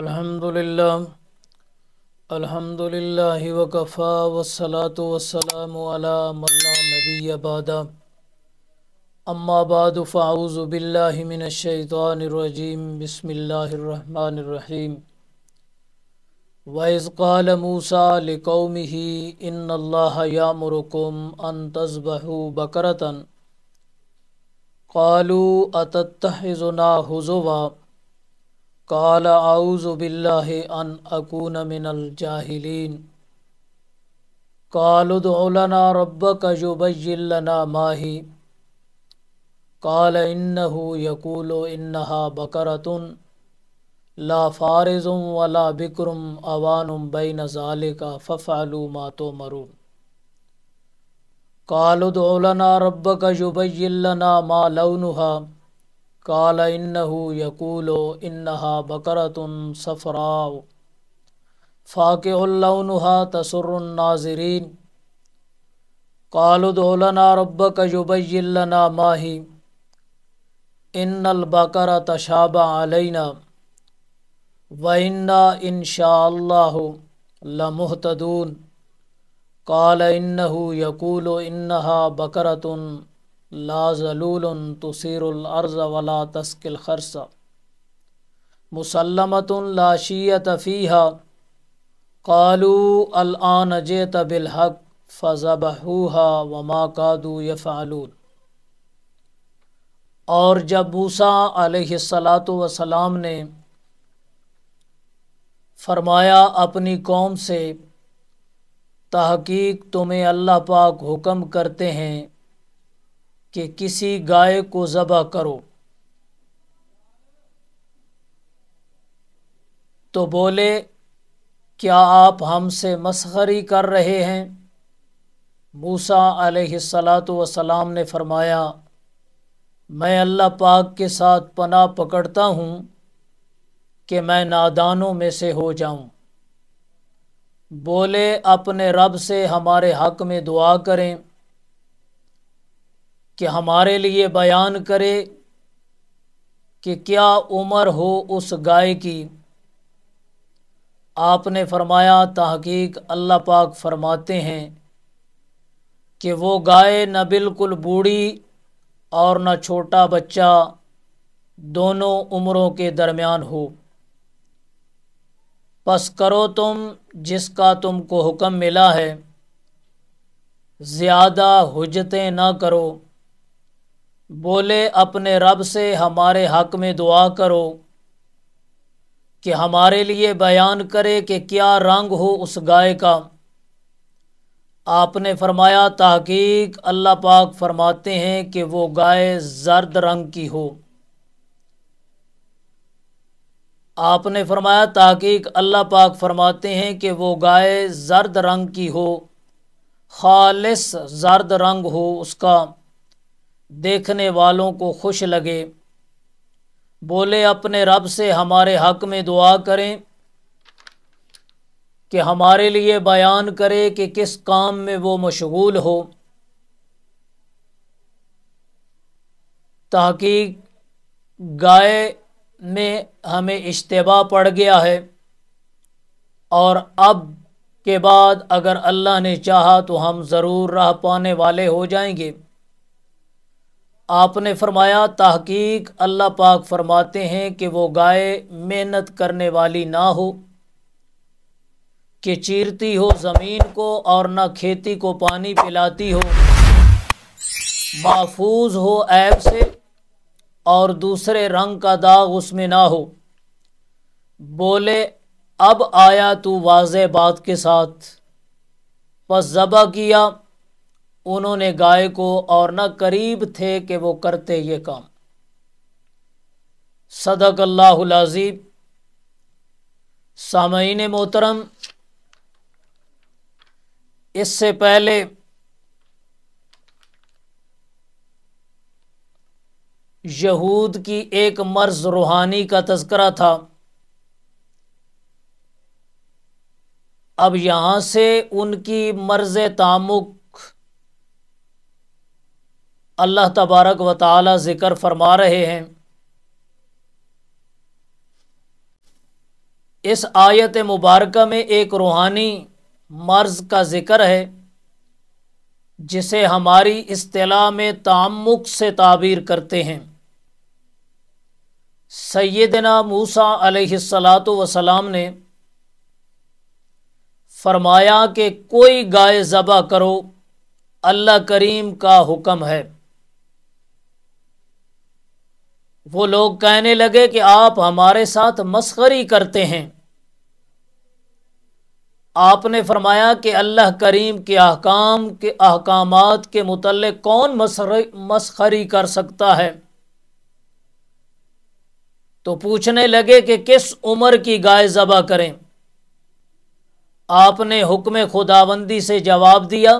الحمد لله الحمد لله وكفى والصلاة والسلام على من لا نبي بعد أما بعد فأعوذ بالله من الشيطان الرجيم بسم الله الرحمن الرحيم وإذ قال موسى لقومه إن الله يأمركم أن تذبحوا بكرة قالوا أتتخذنا هزوا काल आउज़बिल्लान अकून मिनलजाहलीन कालदना रब कजुबना माही काल इन्नहू यकूल इन्नहा बकरतुन ला फारज़ुम वला बिक्रम अवानुम बैन ज़ालिका फ़फ़ालू मातो मरून कालदना रब कजुबना मा लौनहा काल इन्नहु यकूलो इन्नहा बकरतुन सफ़राव फ़ाक़ुल्लनहा तसरनाजरीन कालदोलना रब्बक युबैलना माही इन्नलबकर तशाब अलैना व इन्ना इनशाल्लामहतदून काल इन्नहु यकूलो इन्नहा बकरतुन लाजलूल तुसरअर्ज़ वला तस्किल खरसा मुसलमत लाशियत फ़ीहा कालू अलान जेत बिलहक फ़ज़बहूहा वमा कादू यफ़ालून और जब मूसा सलाम ने फरमाया अपनी कौम से तहकीक तुम्हें अल्लाह पाक हुक्म करते हैं कि किसी गाय को ज़बह करो तो बोले क्या आप हमसे मसखरी कर रहे हैं मूसा सलाम ने फरमाया मैं अल्लाह पाक के साथ पना पकड़ता हूँ कि मैं नादानों में से हो जाऊँ बोले अपने रब से हमारे हक में दुआ करें कि हमारे लिए बयान करे कि क्या उम्र हो उस गाय की आपने फरमाया तहकीक अल्लाह पाक फरमाते हैं कि वो गाय न बिल्कुल बूढ़ी और न छोटा बच्चा दोनों उम्रों के दरमियान हो बस करो तुम जिसका तुमको हुक्म मिला है ज़्यादा हजतें ना करो बोले अपने रब से हमारे हक में दुआ करो कि हमारे लिए बयान करे कि क्या रंग हो उस गाय का आपने फरमाया तहकीक अल्लाह पाक फरमाते हैं कि वो गाय जर्द रंग की हो आपने फरमाया तहकीक अल्लाह पाक फरमाते हैं कि वो गाय जर्द रंग की हो खालिस जर्द रंग हो उसका देखने वालों को खुश लगे बोले अपने रब से हमारे हक में दुआ करें कि हमारे लिए बयान करें कि किस काम में वो मशगूल हो ताकि गाय में हमें इश्तबा पड़ गया है और अब के बाद अगर अल्लाह ने चाहा तो हम ज़रूर रह पाने वाले हो जाएंगे आपने फरमाया तहकीक अल्लाह पाक फरमाते हैं कि वो गाय मेहनत करने वाली ना हो कि चीरती हो ज़मीन को और ना खेती को पानी पिलाती हो महफूज हो ऐब से और दूसरे रंग का दाग उसमें ना हो बोले अब आया तू वाज बात के साथ बस ज़बा किया उन्होंने गाय को और न करीब थे कि वो करते ये काम सदक अल्लाजीब सामीन मोहतरम इससे पहले यहूद की एक मर्ज रूहानी का तस्करा था अब यहाँ से उनकी मर्ज तामुक अल्लाह तबारक व ताली ज़िक्र फरमा रहे हैं इस आयत मुबारक में एक रूहानी मर्ज का ज़िक्र है जिसे हमारी अतलाह में तामुक से ताबीर करते हैं सैदना मूसा अलैहिस्सलात वसलाम ने फरमाया कि कोई गाय ज़बा करो अल्लाह करीम का हुक्म है वो लोग कहने लगे कि आप हमारे साथ मस्करी करते हैं आपने फरमाया कि अल्लाह करीम के अहकाम के अहकाम के मुतल कौन मस्खरी कर सकता है तो पूछने लगे कि किस उम्र की गाय जबा करें आपने हुक्म खुदाबंदी से जवाब दिया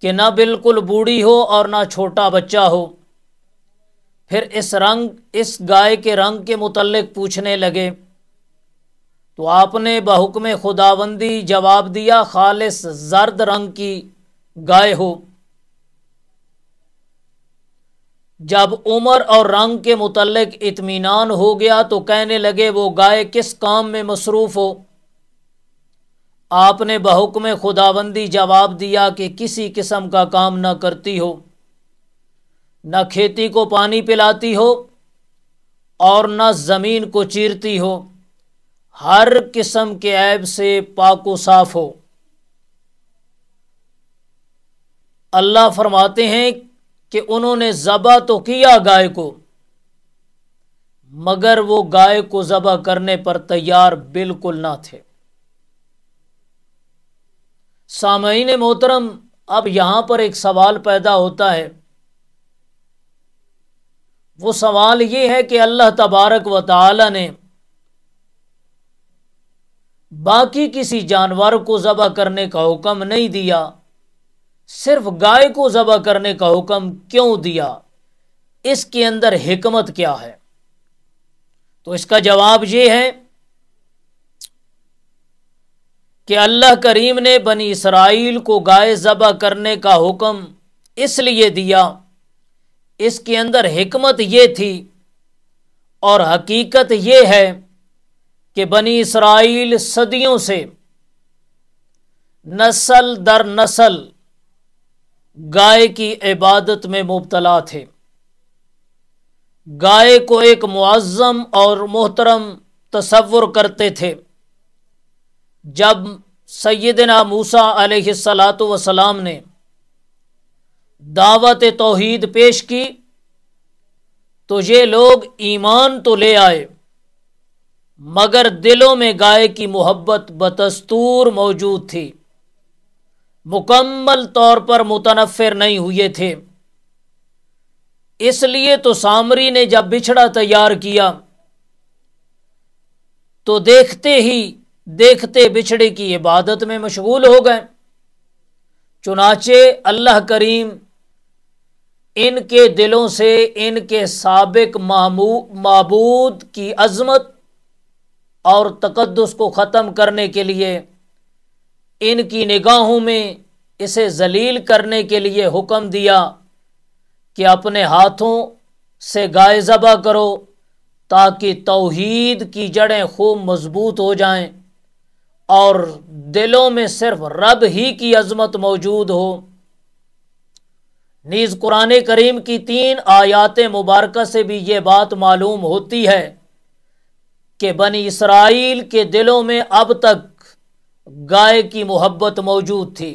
कि ना बिल्कुल बूढ़ी हो और ना छोटा बच्चा हो फिर इस रंग इस गाय के रंग के मुतलक पूछने लगे तो आपने में खुदाबंदी जवाब दिया खालिस जर्द रंग की गाय हो जब उम्र और रंग के मुतलक इतमान हो गया तो कहने लगे वो गाय किस काम में मसरूफ़ हो आपने में खुदाबंदी जवाब दिया कि किसी किस्म का काम ना करती हो न खेती को पानी पिलाती हो और न ज़मीन को चीरती हो हर किस्म के ऐब से पाको साफ हो अल्लाह फरमाते हैं कि उन्होंने ज़बा तो किया गाय को मगर वो गाय को ज़बा करने पर तैयार बिल्कुल ना थे सामीन मोहतरम अब यहां पर एक सवाल पैदा होता है वो सवाल ये है कि अल्लाह तबारक व ताली ने बाकी किसी जानवर को ज़बह करने का हुक्म नहीं दिया सिर्फ गाय को जबा करने का हुक्म क्यों दिया इसके अंदर हिकमत क्या है तो इसका जवाब यह है कि अल्लाह करीम ने बनी इसराइल को गाय ज़बह करने का हुक्म इसलिए दिया इसके अंदर हमत ये थी और हकीकत ये है कि बनी इसराइल सदियों से नस्ल दर नस्ल गाय की इबादत में मुबतला थे गाय को एक मुआज़म और मोहतरम तस्वुर करते थे जब सैदना मूसा सलात वसलाम ने दावत तोहीद पेश की तो ये लोग ईमान तो ले आए मगर दिलों में गाय की मोहब्बत बदस्तूर मौजूद थी मुकम्मल तौर पर मुतनफ़र नहीं हुए थे इसलिए तो सामरी ने जब बिछड़ा तैयार किया तो देखते ही देखते बिछड़े की इबादत में मशगूल हो गए चुनाचे अल्लाह करीम इनके दिलों से इनके सबक मबूद की अजमत और तकदस को ख़त्म करने के लिए इनकी निगाहों में इसे जलील करने के लिए हुक्म दिया कि अपने हाथों से गाय ज़बा करो ताकि तौहीद की जड़ें खूब मजबूत हो जाए और दिलों में सिर्फ रब ही की अजमत मौजूद हो नीज कुरान करीम की तीन आयात मुबारक से भी ये बात मालूम होती है कि बनी इसराइल के दिलों में अब तक गाय की मोहब्बत मौजूद थी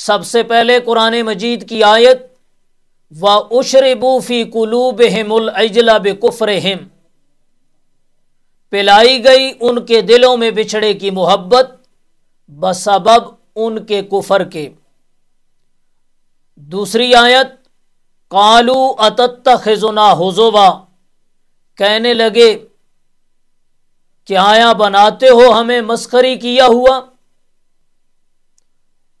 सबसे पहले कुरान मजीद की आयत व उशरबूफ़ी कुलूब हिमुलजला बेकुफ़र हिम पिलाई गई उनके दिलों में बिछड़े की मोहब्बत बसबब उनके कुफ़र के दूसरी आयत कालू अतत् खिजुना होजोबा कहने लगे कि आया बनाते हो हमें मस्करी किया हुआ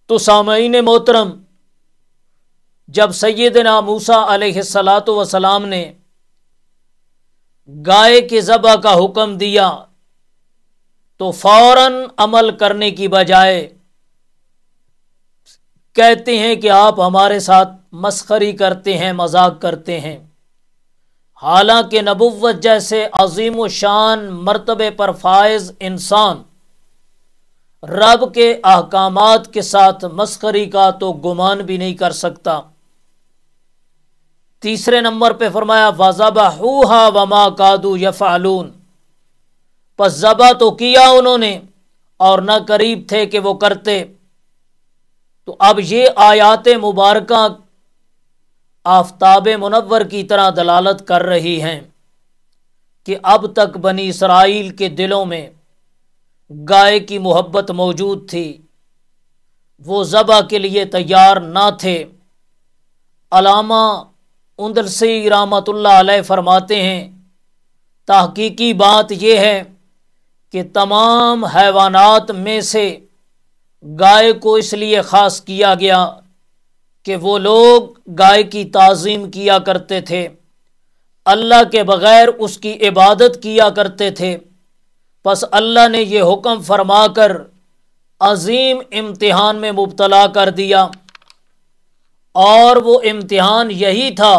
तो सामीन मोहतरम जब सैदना मूसा सलात वसलाम ने गाय के ज़बा का हुक्म दिया तो फौरन अमल करने की बजाय कहते हैं कि आप हमारे साथ मस्खरी करते हैं मजाक करते हैं हालांकि नबुवत जैसे अजीम शान मरतबे पर फायज इंसान रब के अहकाम के साथ मस्करी का तो गुमान भी नहीं कर सकता तीसरे नंबर पर फरमाया वजबहूहा वमा कादू यफ़ालून पर ज़बा तो किया उन्होंने और न करीब थे कि वो करते तो अब ये आयात मुबारक आफ्ताब मुनवर की तरह दलालत कर रही हैं कि अब तक बनी इसराइल के दिलों में गाय की मोहब्बत मौजूद थी वो ज़बा के लिए तैयार ना थे अलामा उन्दर से रामतल्ला फरमाते हैं तहकीकी बात यह है कि तमाम हैवानात में से गाय को इसलिए ख़ास किया गया कि वो लोग गाय की तज़ीम किया करते थे अल्लाह के बग़ैर उसकी इबादत किया करते थे बस अल्लाह ने यह हुक्म फरमा कर अज़ीम इम्तहान में मुबतला कर दिया और वो इम्तहान यही था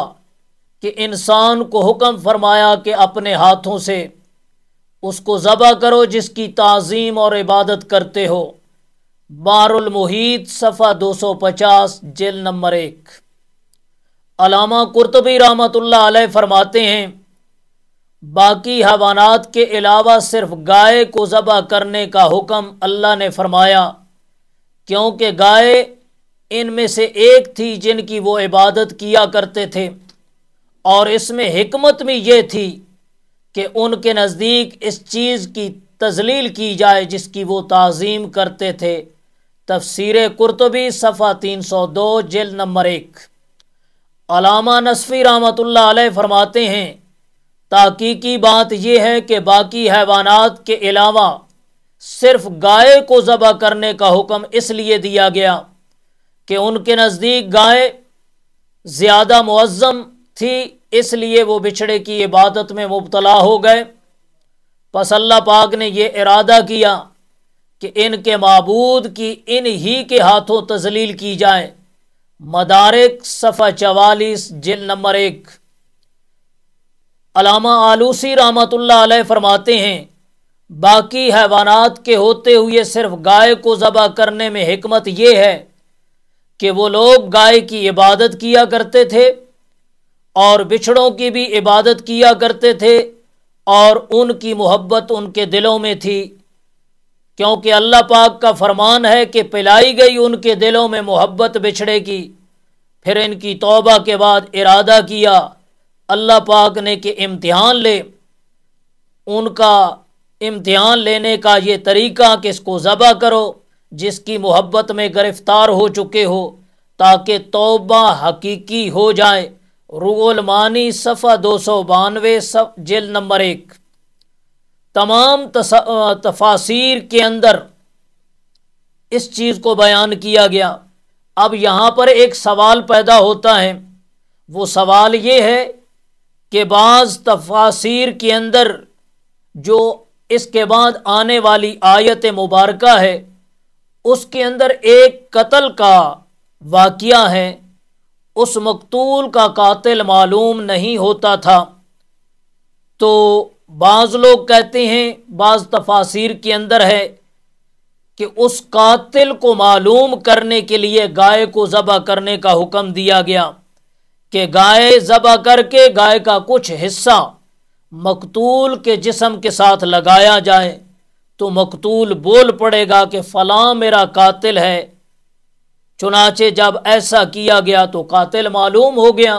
कि इंसान को हुक्म फरमाया कि अपने हाथों से उसको ज़बह करो जिसकी तज़ीम और इबादत करते हो बारुल मुहीत सफ़ा दो सौ पचास जेल नंबर एक अलामा कुरतबी रहमतुल्लाह अलैह फरमाते हैं बाकी हवानात के अलावा सिर्फ गाय को ज़बह करने का हुक्म अल्लाह ने फरमाया क्योंकि गाय इनमें से एक थी जिनकी वो इबादत किया करते थे और इसमें हिकमत भी ये थी कि उनके नज़दीक इस चीज़ की तजलील की जाए जिसकी वो तज़ीम करते थे तफसर कुरतबी सफ़ा तीन सौ दो जेल नंबर एक अलामा नसफ़ी रहमत फरमाते हैं ताकि की बात यह है कि बाकी हैवानात के अलावा सिर्फ गाय को ज़बह करने का हुक्म इसलिए दिया गया कि उनके नज़दीक गाय ज़्यादा मुज़म थी इसलिए वो बिछड़े की इबादत में मुबतला हो गए पसल्ला पाक ने यह इरादा किया कि इनके मबूद की इन ही के हाथों तजलील की जाए मदारक सफ़ा चवालीस जिल नंबर एक अलामा आलूसी रहमत फरमाते हैं बाकी हैवानात के होते हुए सिर्फ गाय को ज़बा करने में हमत यह है कि वो लोग गाय की इबादत किया करते थे और बिछड़ों की भी इबादत किया करते थे और उनकी मोहब्बत उनके दिलों में थी क्योंकि अल्लाह पाक का फरमान है कि पिलाई गई उनके दिलों में मोहब्बत बिछड़ेगी फिर इनकी तौबा के बाद इरादा किया अल्लाह पाक ने कि इम्तिहान ले उनका इम्तिहान लेने का ये तरीका कि इसको ज़बा करो जिसकी मोहब्बत में गिरफ़्तार हो चुके हो ताकि तौबा हकीकी हो जाए रुगोलमानी सफ़ा दो सौ बानवे सफ जेल नंबर एक तमाम तफासिर के अंदर इस चीज़ को बयान किया गया अब यहाँ पर एक सवाल पैदा होता है वो सवाल ये है कि बाज़ तफासिर के अंदर जो इसके बाद आने वाली आयत मुबारक है उसके अंदर एक कत्ल का वाक़ है उस मकतूल का कातिल मालूम नहीं होता था तो बाज़ लोग कहते हैं बाज़ तफासिर के अंदर है कि उस कातिल को मालूम करने के लिए गाय को ज़बह करने का हुक्म दिया गया कि गाय ज़बह करके गाय का कुछ हिस्सा मकतूल के जिसम के साथ लगाया जाए तो मकतूल बोल पड़ेगा कि फ़लाँ मेरा कातिल है चुनाचे जब ऐसा किया गया तो कातिल मालूम हो गया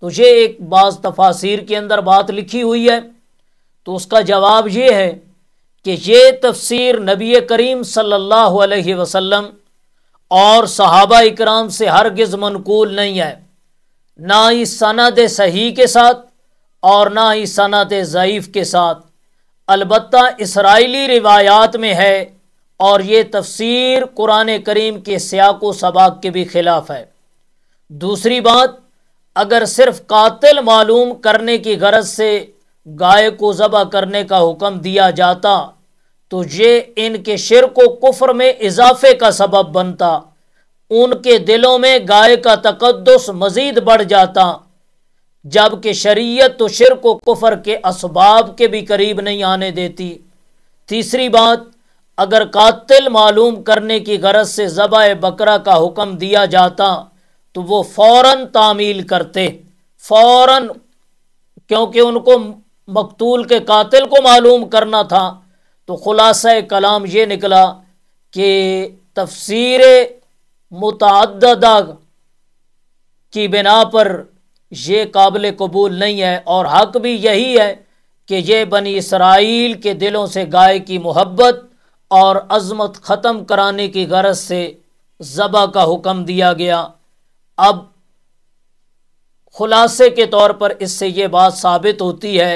तो ये एक बाज़ तफासिर के अंदर बात लिखी हुई है तो उसका जवाब ये है कि ये तफसीर नबी करीम सल्लल्लाहु अलैहि वसल्लम और सहाबा इकराम से हरगिज़ मनकूल नहीं है ना ही सनत सही के साथ और ना ही सनत ज़यीफ़ के साथ अलबत् इसराइली रिवायात में है और ये तफसीर कुरान करीम के सियाक सबाक के भी ख़िलाफ़ है दूसरी बात अगर सिर्फ कातिल मालूम करने की गरज से गाय को ज़बा करने का हुक्म दिया जाता तो ये इनके शिर को कुफर में इजाफे का सबब बनता उनके दिलों में गाय का तकद्दस मज़ीद बढ़ जाता जबकि शरीयत तो शिर को कुफर के असबाब के भी करीब नहीं आने देती तीसरी बात अगर कातिल मालूम करने की गरज से ज़बा बकरा का हुक्म दिया जाता तो वो फ़ौर तामील करते फ़ौर क्योंकि उनको मकतूल के कातिल को मालूम करना था तो ख़ुलासा कलाम ये निकला कि तफसीर मुतदा की बिना पर यह काबिल कबूल नहीं है और हक भी यही है कि यह बनी इसराइल के दिलों से गाय की मोहब्बत और अज़मत ख़त्म कराने की गरज से ज़बा का हुक्म दिया गया अब खुलासे के तौर पर इससे ये बात साबित होती है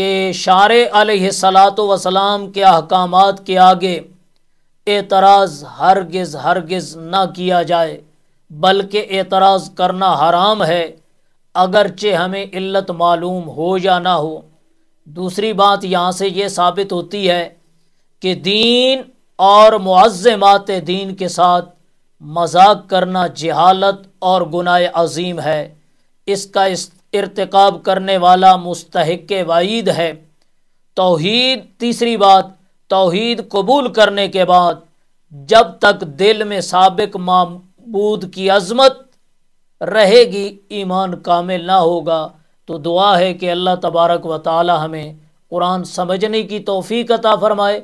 कि शार सलात वसलाम के अहकाम के आगे एतराज़ हरगज़ हरगज़ ना किया जाए बल्कि एतराज़ करना हराम है अगरचे हमें इल्लत मालूम हो या ना हो दूसरी बात यहाँ से ये साबित होती है कि दीन और मुआजमात दीन के साथ मजाक करना जहालत और गुनाह अजीम है इसका इस इरतकब करने वाला मुस्तक वाइद है तोहद तीसरी बात तोहद कबूल करने के बाद जब तक दिल में सबक मबूद की अजमत रहेगी ईमान कामिल ना होगा तो दुआ है कि अल्लाह तबारक व ताली हमें कुरान समझने की तोफ़ी अता फ़रमाए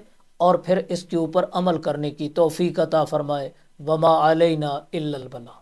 और फिर इसके ऊपर अमल करने की तोफ़ी अता फ़रमाए वमा आलना बला